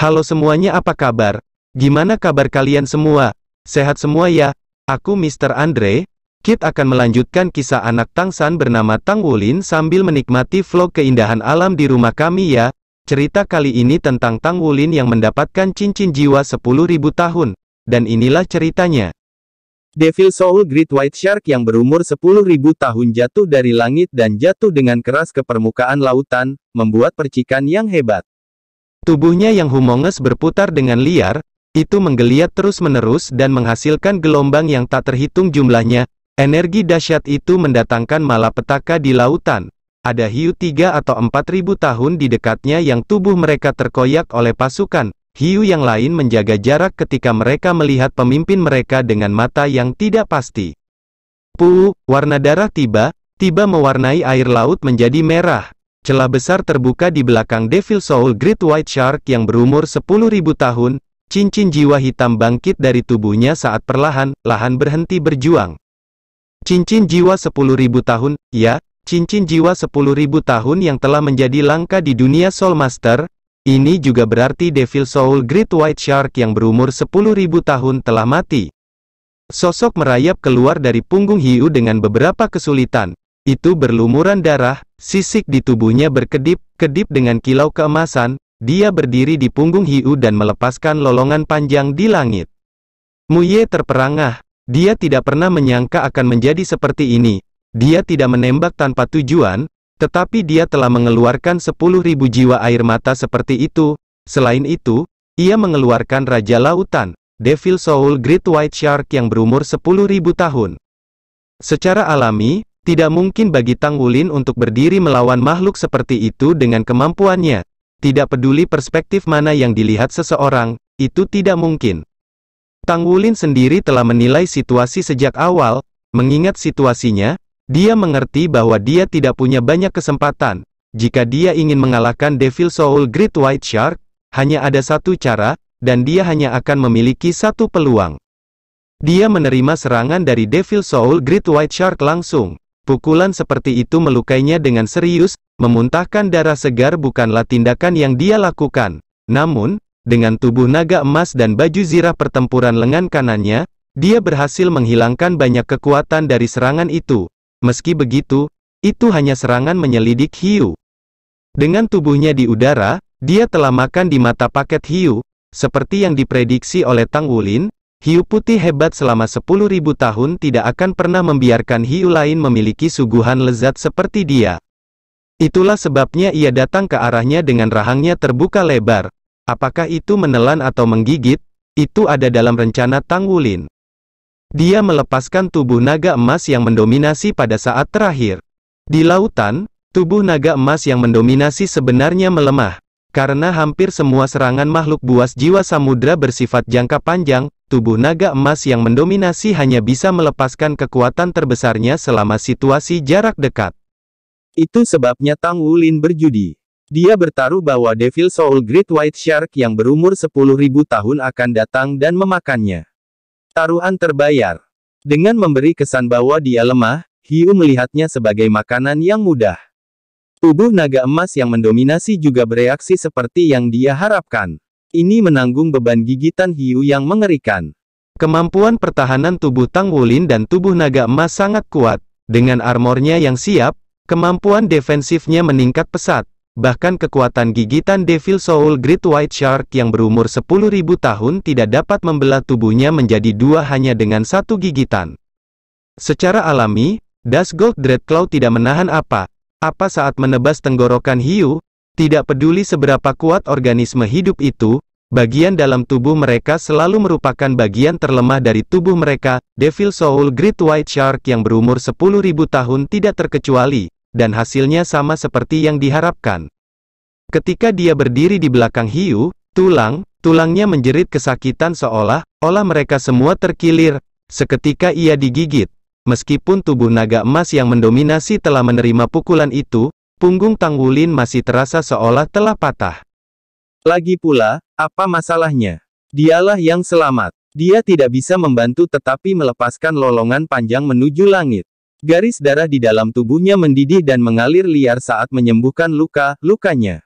Halo semuanya apa kabar? Gimana kabar kalian semua? Sehat semua ya? Aku Mr. Andre. Kit akan melanjutkan kisah anak Tang San bernama Tang Wulin sambil menikmati vlog keindahan alam di rumah kami ya. Cerita kali ini tentang Tang Wulin yang mendapatkan cincin jiwa 10.000 tahun. Dan inilah ceritanya. Devil Soul Great White Shark yang berumur 10.000 tahun jatuh dari langit dan jatuh dengan keras ke permukaan lautan, membuat percikan yang hebat. Tubuhnya yang humonges berputar dengan liar, itu menggeliat terus-menerus dan menghasilkan gelombang yang tak terhitung jumlahnya. Energi dahsyat itu mendatangkan malapetaka di lautan. Ada hiu tiga atau empat ribu tahun di dekatnya yang tubuh mereka terkoyak oleh pasukan. Hiu yang lain menjaga jarak ketika mereka melihat pemimpin mereka dengan mata yang tidak pasti. Pu, warna darah tiba, tiba mewarnai air laut menjadi merah celah besar terbuka di belakang Devil Soul Great White Shark yang berumur 10.000 tahun, cincin jiwa hitam bangkit dari tubuhnya saat perlahan-lahan berhenti berjuang. Cincin jiwa 10.000 tahun, ya, cincin jiwa 10.000 tahun yang telah menjadi langka di dunia Soul Master, ini juga berarti Devil Soul Great White Shark yang berumur 10.000 tahun telah mati. Sosok merayap keluar dari punggung hiu dengan beberapa kesulitan, itu berlumuran darah, sisik di tubuhnya berkedip-kedip dengan kilau keemasan, dia berdiri di punggung Hiu dan melepaskan lolongan panjang di langit. Muye terperangah, dia tidak pernah menyangka akan menjadi seperti ini. Dia tidak menembak tanpa tujuan, tetapi dia telah mengeluarkan sepuluh ribu jiwa air mata seperti itu. Selain itu, ia mengeluarkan Raja Lautan, Devil Soul Great White Shark yang berumur 10.000 tahun. Secara alami, tidak mungkin bagi Tang Wulin untuk berdiri melawan makhluk seperti itu dengan kemampuannya. Tidak peduli perspektif mana yang dilihat seseorang, itu tidak mungkin. Tang Wulin sendiri telah menilai situasi sejak awal, mengingat situasinya, dia mengerti bahwa dia tidak punya banyak kesempatan. Jika dia ingin mengalahkan Devil Soul Great White Shark, hanya ada satu cara, dan dia hanya akan memiliki satu peluang. Dia menerima serangan dari Devil Soul Great White Shark langsung. Pukulan seperti itu melukainya dengan serius, memuntahkan darah segar bukanlah tindakan yang dia lakukan. Namun, dengan tubuh naga emas dan baju zirah pertempuran lengan kanannya, dia berhasil menghilangkan banyak kekuatan dari serangan itu. Meski begitu, itu hanya serangan menyelidik hiu. Dengan tubuhnya di udara, dia telah makan di mata paket hiu, seperti yang diprediksi oleh Tang Wulin, Hiu putih hebat selama 10.000 tahun tidak akan pernah membiarkan hiu lain memiliki suguhan lezat seperti dia. Itulah sebabnya ia datang ke arahnya dengan rahangnya terbuka lebar. Apakah itu menelan atau menggigit? Itu ada dalam rencana Tang Wulin. Dia melepaskan tubuh naga emas yang mendominasi pada saat terakhir. Di lautan, tubuh naga emas yang mendominasi sebenarnya melemah. Karena hampir semua serangan makhluk buas jiwa samudra bersifat jangka panjang, tubuh naga emas yang mendominasi hanya bisa melepaskan kekuatan terbesarnya selama situasi jarak dekat. Itu sebabnya Tang Wulin berjudi. Dia bertaruh bahwa Devil Soul Great White Shark yang berumur 10.000 tahun akan datang dan memakannya. Taruhan terbayar. Dengan memberi kesan bahwa dia lemah, Hiu melihatnya sebagai makanan yang mudah. Tubuh naga emas yang mendominasi juga bereaksi seperti yang dia harapkan. Ini menanggung beban gigitan hiu yang mengerikan. Kemampuan pertahanan tubuh Tang Wulin dan tubuh naga emas sangat kuat. Dengan armornya yang siap, kemampuan defensifnya meningkat pesat. Bahkan kekuatan gigitan Devil Soul Great White Shark yang berumur 10.000 tahun tidak dapat membelah tubuhnya menjadi dua hanya dengan satu gigitan. Secara alami, Das Gold Dreadclaw tidak menahan apa-apa saat menebas tenggorokan hiu, tidak peduli seberapa kuat organisme hidup itu, bagian dalam tubuh mereka selalu merupakan bagian terlemah dari tubuh mereka, Devil Soul Great White Shark yang berumur 10.000 tahun tidak terkecuali, dan hasilnya sama seperti yang diharapkan. Ketika dia berdiri di belakang hiu, tulang, tulangnya menjerit kesakitan seolah-olah mereka semua terkilir, seketika ia digigit. Meskipun tubuh naga emas yang mendominasi telah menerima pukulan itu, Punggung Tang Wulin masih terasa seolah telah patah. Lagi pula, apa masalahnya? Dialah yang selamat. Dia tidak bisa membantu tetapi melepaskan lolongan panjang menuju langit. Garis darah di dalam tubuhnya mendidih dan mengalir liar saat menyembuhkan luka-lukanya.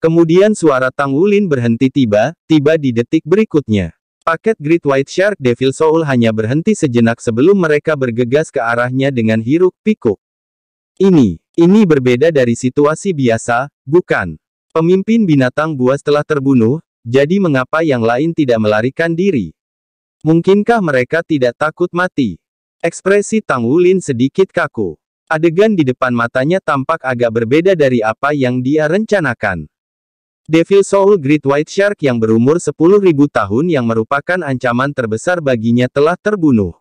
Kemudian suara Tang Wulin berhenti tiba-tiba di detik berikutnya. Paket Great White Shark Devil Soul hanya berhenti sejenak sebelum mereka bergegas ke arahnya dengan hiruk pikuk. Ini ini berbeda dari situasi biasa, bukan? Pemimpin binatang buas telah terbunuh, jadi mengapa yang lain tidak melarikan diri? Mungkinkah mereka tidak takut mati? Ekspresi Tang Wulin sedikit kaku. Adegan di depan matanya tampak agak berbeda dari apa yang dia rencanakan. Devil Soul Great White Shark yang berumur 10.000 tahun yang merupakan ancaman terbesar baginya telah terbunuh.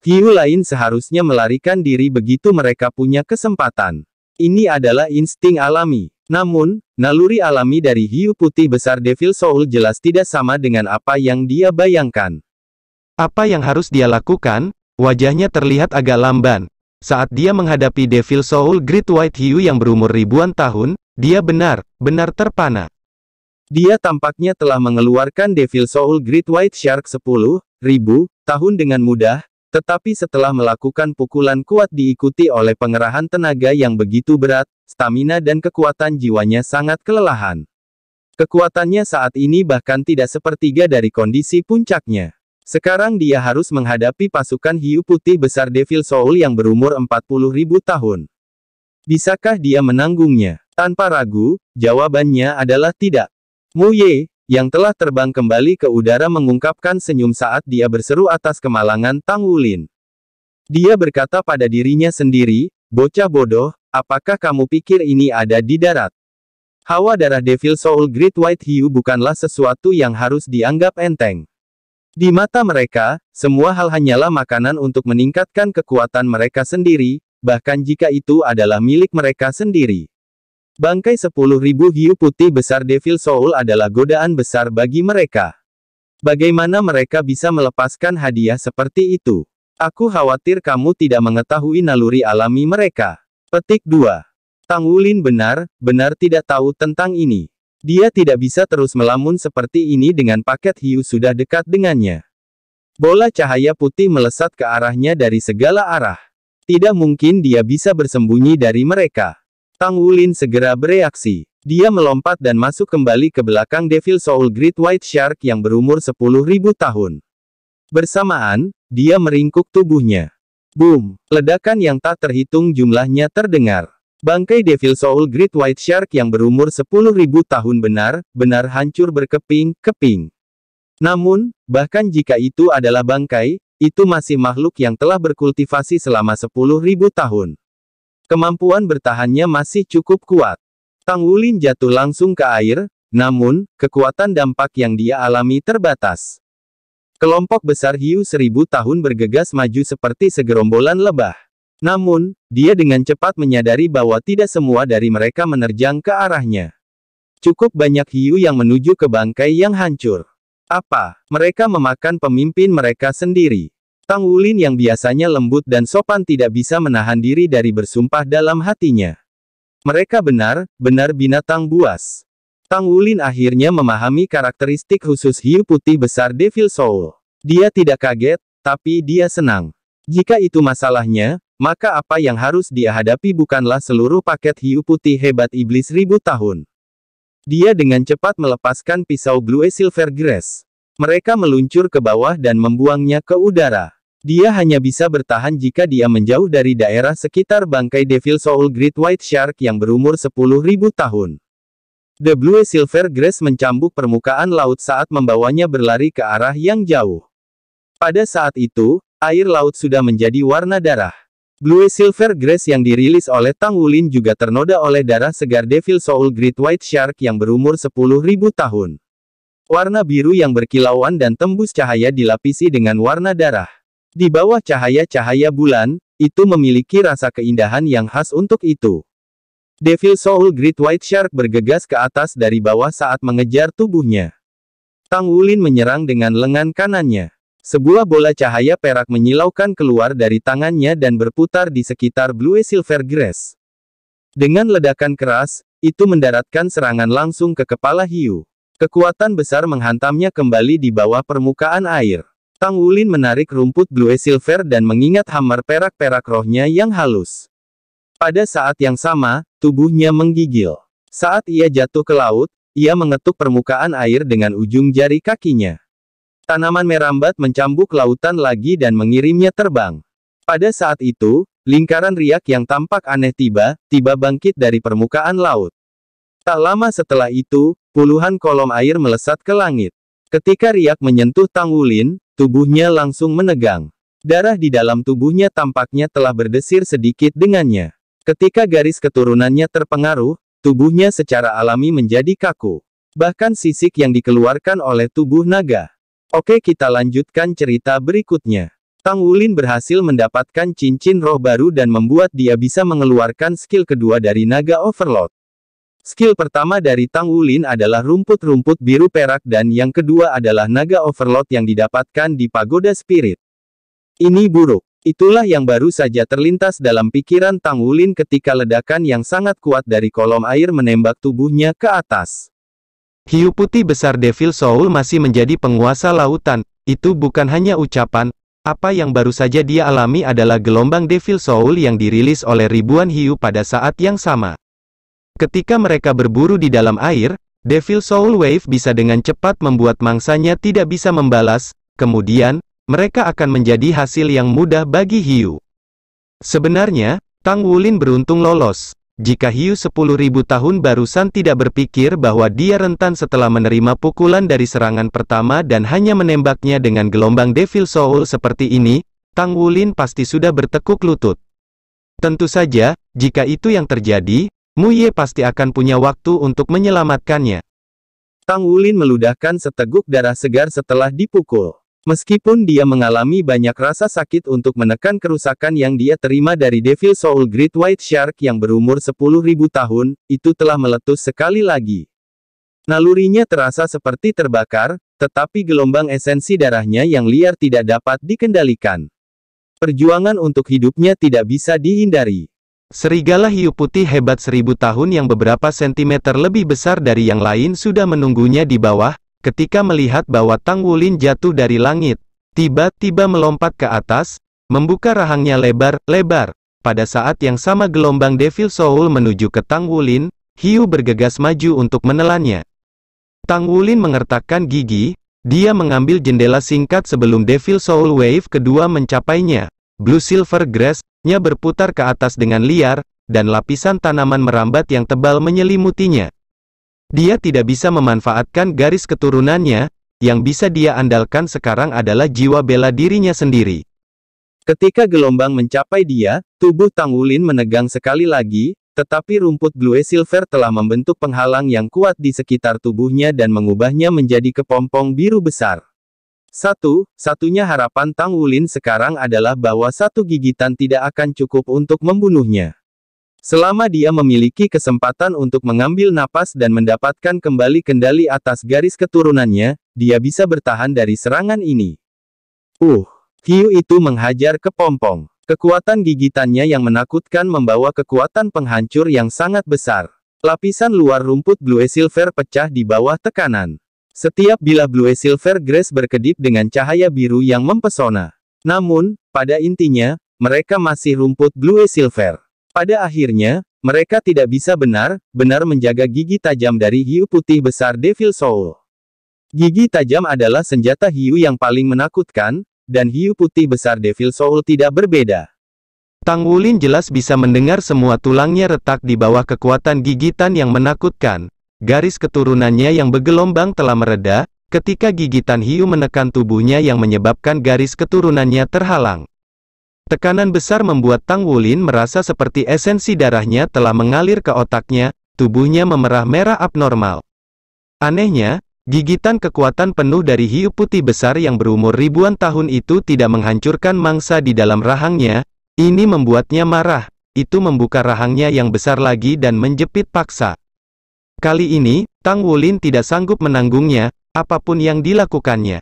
Hiu lain seharusnya melarikan diri begitu mereka punya kesempatan. Ini adalah insting alami. Namun, naluri alami dari hiu putih besar Devil Soul jelas tidak sama dengan apa yang dia bayangkan. Apa yang harus dia lakukan? Wajahnya terlihat agak lamban. Saat dia menghadapi Devil Soul Great White Hiu yang berumur ribuan tahun, dia benar, benar terpana. Dia tampaknya telah mengeluarkan Devil Soul Great White Shark 10, ribu, tahun dengan mudah, tetapi setelah melakukan pukulan kuat diikuti oleh pengerahan tenaga yang begitu berat, stamina dan kekuatan jiwanya sangat kelelahan. Kekuatannya saat ini bahkan tidak sepertiga dari kondisi puncaknya. Sekarang dia harus menghadapi pasukan hiu putih besar Devil Soul yang berumur ribu tahun. Bisakah dia menanggungnya? Tanpa ragu, jawabannya adalah tidak. Mu Ye, yang telah terbang kembali ke udara mengungkapkan senyum saat dia berseru atas kemalangan Tang Wulin. Dia berkata pada dirinya sendiri, bocah bodoh, apakah kamu pikir ini ada di darat? Hawa darah Devil Soul Great White Hue bukanlah sesuatu yang harus dianggap enteng. Di mata mereka, semua hal hanyalah makanan untuk meningkatkan kekuatan mereka sendiri, bahkan jika itu adalah milik mereka sendiri. Bangkai 10.000 hiu putih besar Devil Soul adalah godaan besar bagi mereka. Bagaimana mereka bisa melepaskan hadiah seperti itu? Aku khawatir kamu tidak mengetahui naluri alami mereka. Petik 2. Tang Wulin benar, benar tidak tahu tentang ini. Dia tidak bisa terus melamun seperti ini dengan paket hiu sudah dekat dengannya. Bola cahaya putih melesat ke arahnya dari segala arah. Tidak mungkin dia bisa bersembunyi dari mereka. Tang Wulin segera bereaksi. Dia melompat dan masuk kembali ke belakang Devil Soul Great White Shark yang berumur 10.000 tahun. Bersamaan, dia meringkuk tubuhnya. Boom! Ledakan yang tak terhitung jumlahnya terdengar. Bangkai Devil Soul Great White Shark yang berumur 10.000 tahun benar, benar hancur berkeping-keping. Namun, bahkan jika itu adalah bangkai, itu masih makhluk yang telah berkultivasi selama 10.000 tahun. Kemampuan bertahannya masih cukup kuat. Tang Wulin jatuh langsung ke air, namun, kekuatan dampak yang dia alami terbatas. Kelompok besar hiu seribu tahun bergegas maju seperti segerombolan lebah. Namun, dia dengan cepat menyadari bahwa tidak semua dari mereka menerjang ke arahnya. Cukup banyak hiu yang menuju ke bangkai yang hancur. Apa mereka memakan pemimpin mereka sendiri? Tang Wulin yang biasanya lembut dan sopan tidak bisa menahan diri dari bersumpah dalam hatinya. Mereka benar, benar binatang buas. Tang Wulin akhirnya memahami karakteristik khusus hiu putih besar Devil Soul. Dia tidak kaget, tapi dia senang. Jika itu masalahnya, maka apa yang harus dia hadapi bukanlah seluruh paket hiu putih hebat iblis ribu tahun. Dia dengan cepat melepaskan pisau Blue Silver Grass. Mereka meluncur ke bawah dan membuangnya ke udara. Dia hanya bisa bertahan jika dia menjauh dari daerah sekitar bangkai Devil Soul Great White Shark yang berumur 10.000 tahun. The Blue Silver Grass mencambuk permukaan laut saat membawanya berlari ke arah yang jauh. Pada saat itu, air laut sudah menjadi warna darah. Blue Silver Grass yang dirilis oleh Tang Wulin juga ternoda oleh darah segar Devil Soul Great White Shark yang berumur 10.000 tahun. Warna biru yang berkilauan dan tembus cahaya dilapisi dengan warna darah. Di bawah cahaya-cahaya bulan, itu memiliki rasa keindahan yang khas untuk itu. Devil Soul Great White Shark bergegas ke atas dari bawah saat mengejar tubuhnya. Tang Wulin menyerang dengan lengan kanannya. Sebuah bola cahaya perak menyilaukan keluar dari tangannya dan berputar di sekitar Blue Silver Grass. Dengan ledakan keras, itu mendaratkan serangan langsung ke kepala hiu. Kekuatan besar menghantamnya kembali di bawah permukaan air. Tang Wulin menarik rumput blue silver dan mengingat hammer perak-perak rohnya yang halus. Pada saat yang sama, tubuhnya menggigil. Saat ia jatuh ke laut, ia mengetuk permukaan air dengan ujung jari kakinya. Tanaman merambat mencambuk lautan lagi dan mengirimnya terbang. Pada saat itu, lingkaran riak yang tampak aneh tiba, tiba bangkit dari permukaan laut. Tak lama setelah itu, puluhan kolom air melesat ke langit. Ketika Riak menyentuh Tang Wulin, tubuhnya langsung menegang. Darah di dalam tubuhnya tampaknya telah berdesir sedikit dengannya. Ketika garis keturunannya terpengaruh, tubuhnya secara alami menjadi kaku. Bahkan sisik yang dikeluarkan oleh tubuh naga. Oke kita lanjutkan cerita berikutnya. Tang Wulin berhasil mendapatkan cincin roh baru dan membuat dia bisa mengeluarkan skill kedua dari naga overload. Skill pertama dari Tang Wulin adalah rumput-rumput biru perak dan yang kedua adalah naga overload yang didapatkan di pagoda spirit. Ini buruk. Itulah yang baru saja terlintas dalam pikiran Tang Wulin ketika ledakan yang sangat kuat dari kolom air menembak tubuhnya ke atas. Hiu putih besar Devil Soul masih menjadi penguasa lautan, itu bukan hanya ucapan, apa yang baru saja dia alami adalah gelombang Devil Soul yang dirilis oleh ribuan hiu pada saat yang sama. Ketika mereka berburu di dalam air, Devil Soul Wave bisa dengan cepat membuat mangsanya tidak bisa membalas, kemudian, mereka akan menjadi hasil yang mudah bagi Hiu. Sebenarnya, Tang Wulin beruntung lolos. Jika Hiu 10.000 tahun barusan tidak berpikir bahwa dia rentan setelah menerima pukulan dari serangan pertama dan hanya menembaknya dengan gelombang Devil Soul seperti ini, Tang Wulin pasti sudah bertekuk lutut. Tentu saja, jika itu yang terjadi, Mu Ye pasti akan punya waktu untuk menyelamatkannya. Tang Wulin meludahkan seteguk darah segar setelah dipukul. Meskipun dia mengalami banyak rasa sakit untuk menekan kerusakan yang dia terima dari Devil Soul Great White Shark yang berumur 10.000 tahun, itu telah meletus sekali lagi. Nalurinya terasa seperti terbakar, tetapi gelombang esensi darahnya yang liar tidak dapat dikendalikan. Perjuangan untuk hidupnya tidak bisa dihindari. Serigala hiu putih hebat seribu tahun yang beberapa sentimeter lebih besar dari yang lain sudah menunggunya di bawah, ketika melihat bahwa Tang Wulin jatuh dari langit. Tiba-tiba melompat ke atas, membuka rahangnya lebar-lebar. Pada saat yang sama gelombang Devil Soul menuju ke Tang Wulin, hiu bergegas maju untuk menelannya. Tang Wulin mengertakkan gigi, dia mengambil jendela singkat sebelum Devil Soul Wave kedua mencapainya. Blue Silver Grass, Nya berputar ke atas dengan liar, dan lapisan tanaman merambat yang tebal menyelimutinya. Dia tidak bisa memanfaatkan garis keturunannya, yang bisa dia andalkan sekarang adalah jiwa bela dirinya sendiri. Ketika gelombang mencapai dia, tubuh Tang Wulin menegang sekali lagi, tetapi rumput Glue Silver telah membentuk penghalang yang kuat di sekitar tubuhnya dan mengubahnya menjadi kepompong biru besar. Satu, satunya harapan Tang Wulin sekarang adalah bahwa satu gigitan tidak akan cukup untuk membunuhnya. Selama dia memiliki kesempatan untuk mengambil napas dan mendapatkan kembali kendali atas garis keturunannya, dia bisa bertahan dari serangan ini. Uh, hiu itu menghajar ke pompong. Kekuatan gigitannya yang menakutkan membawa kekuatan penghancur yang sangat besar. Lapisan luar rumput blue silver pecah di bawah tekanan. Setiap bilah blue silver grass berkedip dengan cahaya biru yang mempesona. Namun, pada intinya, mereka masih rumput blue silver. Pada akhirnya, mereka tidak bisa benar-benar menjaga gigi tajam dari hiu putih besar Devil Soul. Gigi tajam adalah senjata hiu yang paling menakutkan, dan hiu putih besar Devil Soul tidak berbeda. Tang Wulin jelas bisa mendengar semua tulangnya retak di bawah kekuatan gigitan yang menakutkan, Garis keturunannya yang bergelombang telah mereda, ketika gigitan hiu menekan tubuhnya yang menyebabkan garis keturunannya terhalang. Tekanan besar membuat Tang Wulin merasa seperti esensi darahnya telah mengalir ke otaknya, tubuhnya memerah merah abnormal. Anehnya, Gigitan kekuatan penuh dari hiu putih besar yang berumur ribuan tahun itu tidak menghancurkan mangsa di dalam rahangnya, ini membuatnya marah, itu membuka rahangnya yang besar lagi dan menjepit paksa. Kali ini, Tang Wulin tidak sanggup menanggungnya, apapun yang dilakukannya.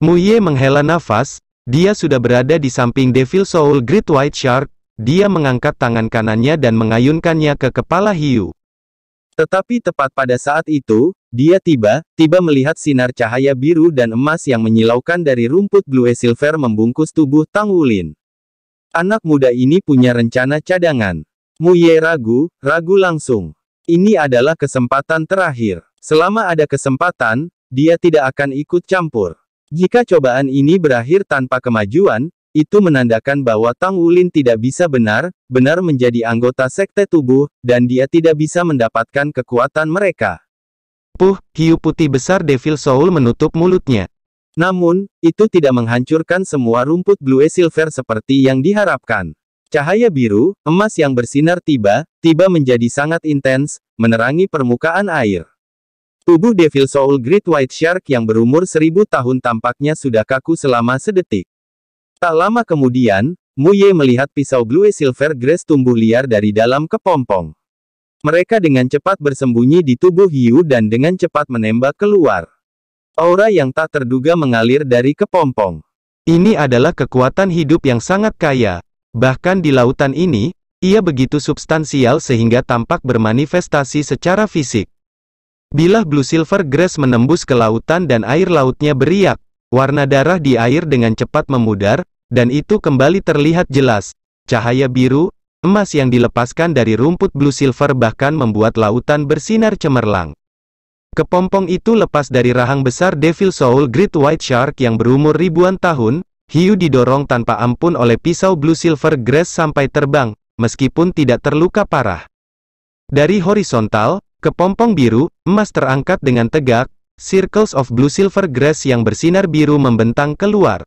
Mu Ye menghela nafas, dia sudah berada di samping Devil Soul Great White Shark, dia mengangkat tangan kanannya dan mengayunkannya ke kepala hiu. Tetapi tepat pada saat itu, dia tiba, tiba melihat sinar cahaya biru dan emas yang menyilaukan dari rumput Blue Silver membungkus tubuh Tang Wulin. Anak muda ini punya rencana cadangan. Mu Ye ragu, ragu langsung. Ini adalah kesempatan terakhir. Selama ada kesempatan, dia tidak akan ikut campur. Jika cobaan ini berakhir tanpa kemajuan, itu menandakan bahwa Tang Wulin tidak bisa benar, benar menjadi anggota sekte tubuh, dan dia tidak bisa mendapatkan kekuatan mereka. Puh, hiu putih besar Devil Soul menutup mulutnya. Namun, itu tidak menghancurkan semua rumput Blue Silver seperti yang diharapkan. Cahaya biru, emas yang bersinar tiba-tiba menjadi sangat intens, menerangi permukaan air. Tubuh Devil Soul Great White Shark yang berumur seribu tahun tampaknya sudah kaku selama sedetik. Tak lama kemudian, Muye melihat pisau Blue Silver Grace tumbuh liar dari dalam kepompong. Mereka dengan cepat bersembunyi di tubuh Hiu dan dengan cepat menembak keluar. Aura yang tak terduga mengalir dari kepompong. Ini adalah kekuatan hidup yang sangat kaya, Bahkan di lautan ini, ia begitu substansial sehingga tampak bermanifestasi secara fisik. Bila Blue Silver Grass menembus ke lautan dan air lautnya beriak, warna darah di air dengan cepat memudar, dan itu kembali terlihat jelas. Cahaya biru, emas yang dilepaskan dari rumput Blue Silver bahkan membuat lautan bersinar cemerlang. Kepompong itu lepas dari rahang besar Devil Soul Great White Shark yang berumur ribuan tahun, Hiu didorong tanpa ampun oleh pisau Blue Silver Grass sampai terbang, meskipun tidak terluka parah. Dari horizontal, ke pompong biru, emas terangkat dengan tegak, circles of blue silver grass yang bersinar biru membentang keluar.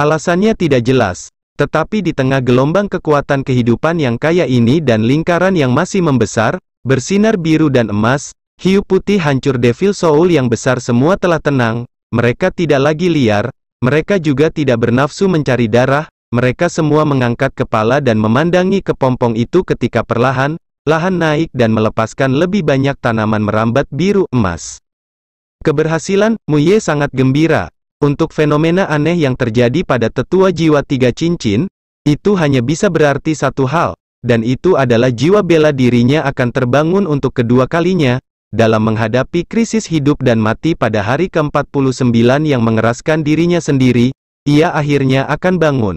Alasannya tidak jelas, tetapi di tengah gelombang kekuatan kehidupan yang kaya ini dan lingkaran yang masih membesar, bersinar biru dan emas, hiu putih hancur devil soul yang besar semua telah tenang, mereka tidak lagi liar, mereka juga tidak bernafsu mencari darah, mereka semua mengangkat kepala dan memandangi kepompong itu ketika perlahan, lahan naik dan melepaskan lebih banyak tanaman merambat biru emas. Keberhasilan, Muye sangat gembira. Untuk fenomena aneh yang terjadi pada tetua jiwa tiga cincin, itu hanya bisa berarti satu hal, dan itu adalah jiwa bela dirinya akan terbangun untuk kedua kalinya, dalam menghadapi krisis hidup dan mati pada hari ke-49 yang mengeraskan dirinya sendiri, ia akhirnya akan bangun.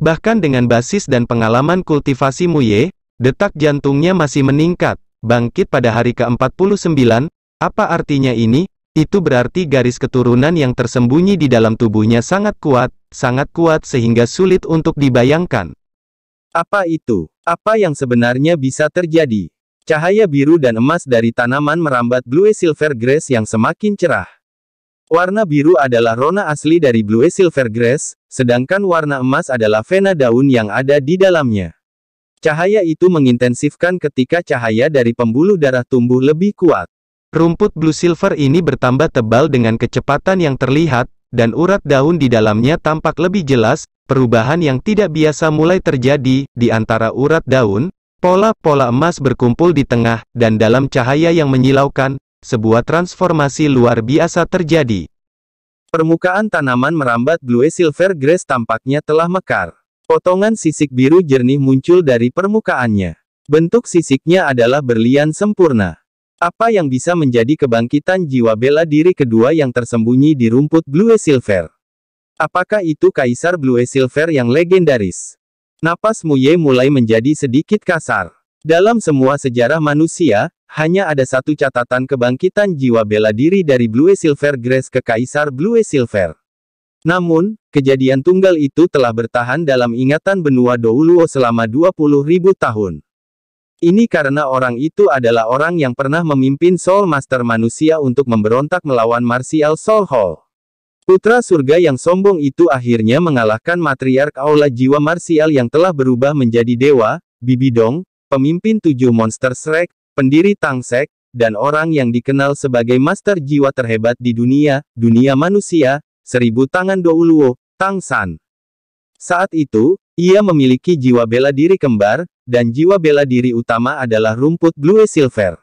Bahkan dengan basis dan pengalaman kultivasi Muye, detak jantungnya masih meningkat. Bangkit pada hari ke-49, apa artinya ini? Itu berarti garis keturunan yang tersembunyi di dalam tubuhnya sangat kuat, sangat kuat sehingga sulit untuk dibayangkan. Apa itu? Apa yang sebenarnya bisa terjadi? Cahaya biru dan emas dari tanaman merambat Blue Silver Grass yang semakin cerah. Warna biru adalah rona asli dari Blue Silver Grass, sedangkan warna emas adalah vena daun yang ada di dalamnya. Cahaya itu mengintensifkan ketika cahaya dari pembuluh darah tumbuh lebih kuat. Rumput Blue Silver ini bertambah tebal dengan kecepatan yang terlihat, dan urat daun di dalamnya tampak lebih jelas, perubahan yang tidak biasa mulai terjadi, di antara urat daun, Pola-pola emas berkumpul di tengah, dan dalam cahaya yang menyilaukan, sebuah transformasi luar biasa terjadi. Permukaan tanaman merambat blue silver grass tampaknya telah mekar. Potongan sisik biru jernih muncul dari permukaannya. Bentuk sisiknya adalah berlian sempurna. Apa yang bisa menjadi kebangkitan jiwa bela diri kedua yang tersembunyi di rumput blue silver? Apakah itu Kaisar Blue Silver yang legendaris? Napas Muye mulai menjadi sedikit kasar. Dalam semua sejarah manusia, hanya ada satu catatan kebangkitan jiwa bela diri dari Blue Silver Grace ke Kaisar Blue Silver. Namun, kejadian tunggal itu telah bertahan dalam ingatan benua Douluo selama ribu tahun. Ini karena orang itu adalah orang yang pernah memimpin Soul Master manusia untuk memberontak melawan Martial Soul Hall. Putra surga yang sombong itu akhirnya mengalahkan matriark aula jiwa marsial yang telah berubah menjadi dewa, Bibidong, pemimpin tujuh monster Shrek, pendiri Tangsek, dan orang yang dikenal sebagai master jiwa terhebat di dunia, dunia manusia, seribu tangan Douluo, Tang San. Saat itu, ia memiliki jiwa bela diri kembar, dan jiwa bela diri utama adalah rumput Blue Silver.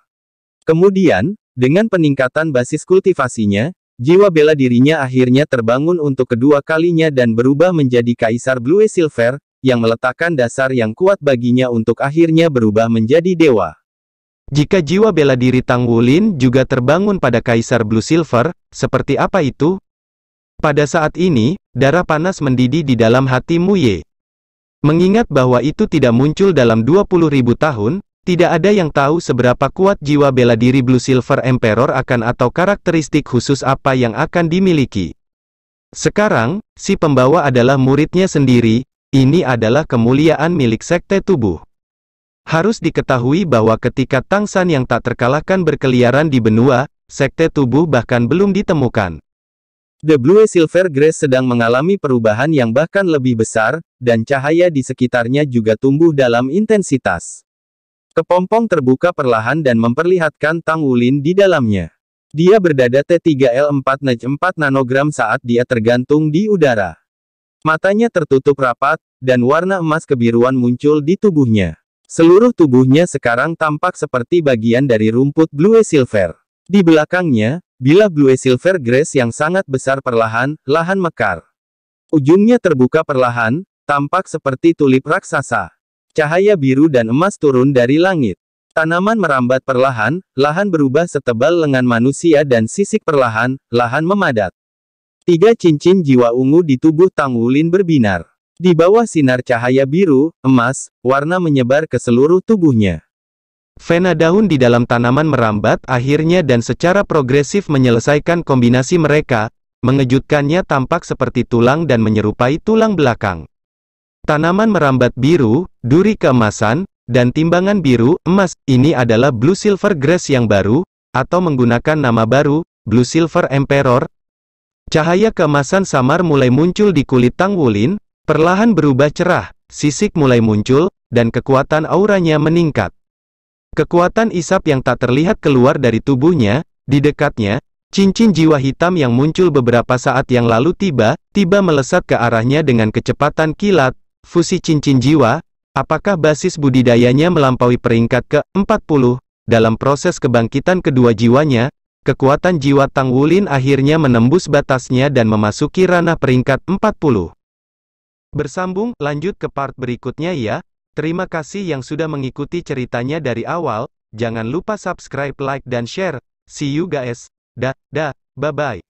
Kemudian, dengan peningkatan basis kultivasinya, Jiwa bela dirinya akhirnya terbangun untuk kedua kalinya dan berubah menjadi Kaisar Blue Silver, yang meletakkan dasar yang kuat baginya untuk akhirnya berubah menjadi dewa. Jika jiwa bela diri Tang Wulin juga terbangun pada Kaisar Blue Silver, seperti apa itu? Pada saat ini, darah panas mendidih di dalam hati Mu Ye. Mengingat bahwa itu tidak muncul dalam 20.000 tahun, tidak ada yang tahu seberapa kuat jiwa bela diri Blue Silver Emperor akan atau karakteristik khusus apa yang akan dimiliki. Sekarang, si pembawa adalah muridnya sendiri, ini adalah kemuliaan milik sekte tubuh. Harus diketahui bahwa ketika Tang San yang tak terkalahkan berkeliaran di benua, sekte tubuh bahkan belum ditemukan. The Blue Silver Grace sedang mengalami perubahan yang bahkan lebih besar, dan cahaya di sekitarnya juga tumbuh dalam intensitas. Kepompong terbuka perlahan dan memperlihatkan Tang Wulin di dalamnya. Dia berdada T3L4 Naj 4 nanogram saat dia tergantung di udara. Matanya tertutup rapat, dan warna emas kebiruan muncul di tubuhnya. Seluruh tubuhnya sekarang tampak seperti bagian dari rumput Blue Silver. Di belakangnya, bila Blue Silver Grace yang sangat besar perlahan, lahan mekar. Ujungnya terbuka perlahan, tampak seperti tulip raksasa. Cahaya biru dan emas turun dari langit. Tanaman merambat perlahan, lahan berubah setebal lengan manusia dan sisik perlahan, lahan memadat. Tiga cincin jiwa ungu di tubuh Tang Wulin berbinar. Di bawah sinar cahaya biru, emas, warna menyebar ke seluruh tubuhnya. Vena daun di dalam tanaman merambat akhirnya dan secara progresif menyelesaikan kombinasi mereka, mengejutkannya tampak seperti tulang dan menyerupai tulang belakang. Tanaman merambat biru, duri keemasan, dan timbangan biru, emas, ini adalah blue silver grass yang baru, atau menggunakan nama baru, blue silver emperor. Cahaya keemasan samar mulai muncul di kulit Tang Wulin, perlahan berubah cerah, sisik mulai muncul, dan kekuatan auranya meningkat. Kekuatan isap yang tak terlihat keluar dari tubuhnya, di dekatnya, cincin jiwa hitam yang muncul beberapa saat yang lalu tiba-tiba melesat ke arahnya dengan kecepatan kilat, fusi cincin jiwa, apakah basis budidayanya melampaui peringkat ke-40, dalam proses kebangkitan kedua jiwanya, kekuatan jiwa Tang Wulin akhirnya menembus batasnya dan memasuki ranah peringkat 40. Bersambung, lanjut ke part berikutnya ya, terima kasih yang sudah mengikuti ceritanya dari awal, jangan lupa subscribe, like dan share, see you guys, da, da, bye-bye.